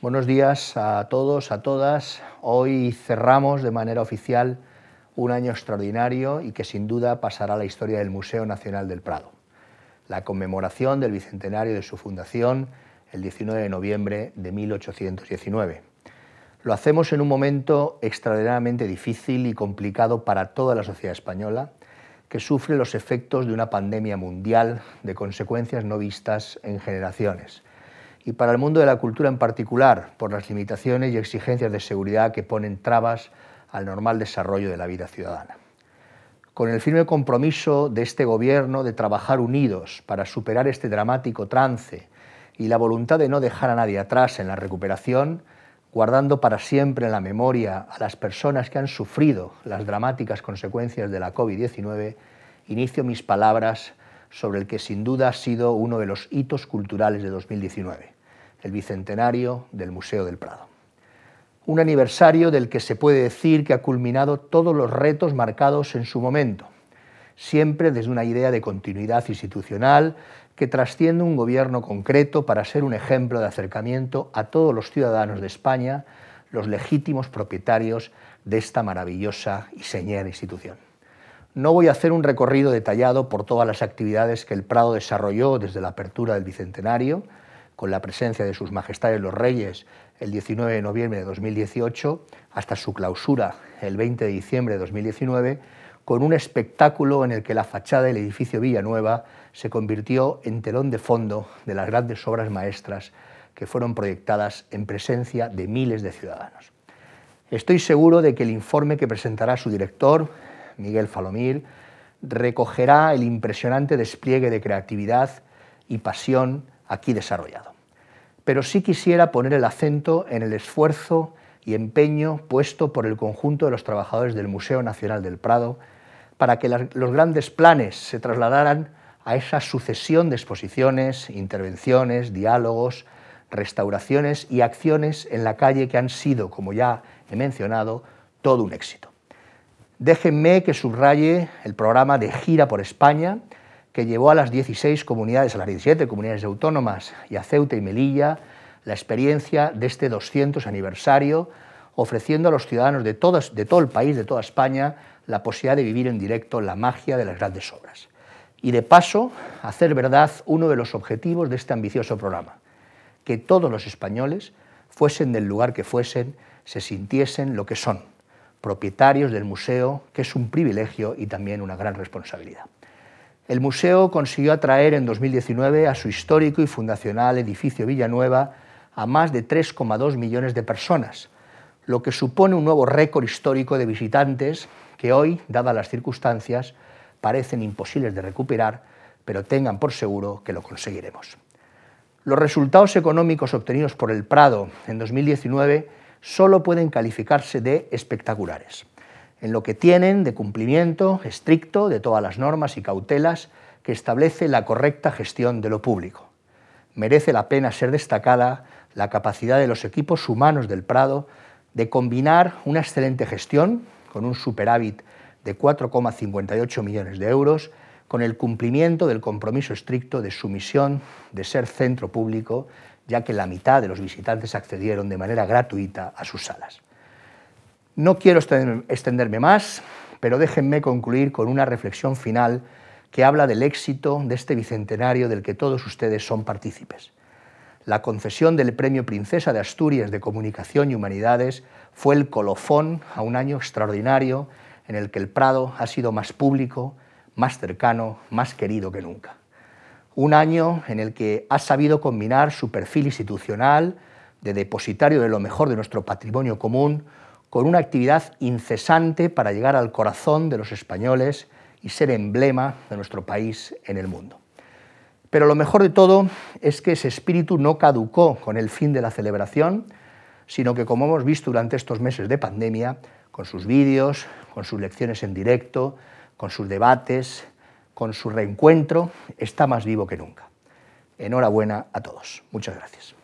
Buenos días a todos, a todas. Hoy cerramos de manera oficial un año extraordinario y que sin duda pasará a la historia del Museo Nacional del Prado. La conmemoración del bicentenario de su fundación el 19 de noviembre de 1819. Lo hacemos en un momento extraordinariamente difícil y complicado para toda la sociedad española, que sufre los efectos de una pandemia mundial de consecuencias no vistas en generaciones y para el mundo de la cultura en particular, por las limitaciones y exigencias de seguridad que ponen trabas al normal desarrollo de la vida ciudadana. Con el firme compromiso de este Gobierno de trabajar unidos para superar este dramático trance y la voluntad de no dejar a nadie atrás en la recuperación, guardando para siempre en la memoria a las personas que han sufrido las dramáticas consecuencias de la COVID-19, inicio mis palabras sobre el que sin duda ha sido uno de los hitos culturales de 2019 el Bicentenario del Museo del Prado. Un aniversario del que se puede decir que ha culminado todos los retos marcados en su momento, siempre desde una idea de continuidad institucional que trasciende un gobierno concreto para ser un ejemplo de acercamiento a todos los ciudadanos de España, los legítimos propietarios de esta maravillosa y señera institución. No voy a hacer un recorrido detallado por todas las actividades que el Prado desarrolló desde la apertura del Bicentenario, con la presencia de sus majestades los reyes el 19 de noviembre de 2018 hasta su clausura el 20 de diciembre de 2019, con un espectáculo en el que la fachada del edificio Villanueva se convirtió en telón de fondo de las grandes obras maestras que fueron proyectadas en presencia de miles de ciudadanos. Estoy seguro de que el informe que presentará su director, Miguel Falomir, recogerá el impresionante despliegue de creatividad y pasión aquí desarrollado. Pero sí quisiera poner el acento en el esfuerzo y empeño puesto por el conjunto de los trabajadores del Museo Nacional del Prado para que los grandes planes se trasladaran a esa sucesión de exposiciones, intervenciones, diálogos, restauraciones y acciones en la calle que han sido, como ya he mencionado, todo un éxito. Déjenme que subraye el programa de gira por España, que llevó a las 16 comunidades, las 17 comunidades autónomas y a Ceuta y Melilla la experiencia de este 200 aniversario, ofreciendo a los ciudadanos de, de todo el país, de toda España, la posibilidad de vivir en directo la magia de las grandes obras. Y de paso, hacer verdad uno de los objetivos de este ambicioso programa, que todos los españoles, fuesen del lugar que fuesen, se sintiesen lo que son, propietarios del museo, que es un privilegio y también una gran responsabilidad el museo consiguió atraer en 2019 a su histórico y fundacional edificio Villanueva a más de 3,2 millones de personas, lo que supone un nuevo récord histórico de visitantes que hoy, dadas las circunstancias, parecen imposibles de recuperar, pero tengan por seguro que lo conseguiremos. Los resultados económicos obtenidos por el Prado en 2019 solo pueden calificarse de espectaculares en lo que tienen de cumplimiento estricto de todas las normas y cautelas que establece la correcta gestión de lo público. Merece la pena ser destacada la capacidad de los equipos humanos del Prado de combinar una excelente gestión, con un superávit de 4,58 millones de euros, con el cumplimiento del compromiso estricto de su misión de ser centro público, ya que la mitad de los visitantes accedieron de manera gratuita a sus salas. No quiero extenderme más, pero déjenme concluir con una reflexión final que habla del éxito de este bicentenario del que todos ustedes son partícipes. La concesión del Premio Princesa de Asturias de Comunicación y Humanidades fue el colofón a un año extraordinario en el que el Prado ha sido más público, más cercano, más querido que nunca. Un año en el que ha sabido combinar su perfil institucional de depositario de lo mejor de nuestro patrimonio común con una actividad incesante para llegar al corazón de los españoles y ser emblema de nuestro país en el mundo. Pero lo mejor de todo es que ese espíritu no caducó con el fin de la celebración, sino que, como hemos visto durante estos meses de pandemia, con sus vídeos, con sus lecciones en directo, con sus debates, con su reencuentro, está más vivo que nunca. Enhorabuena a todos. Muchas gracias.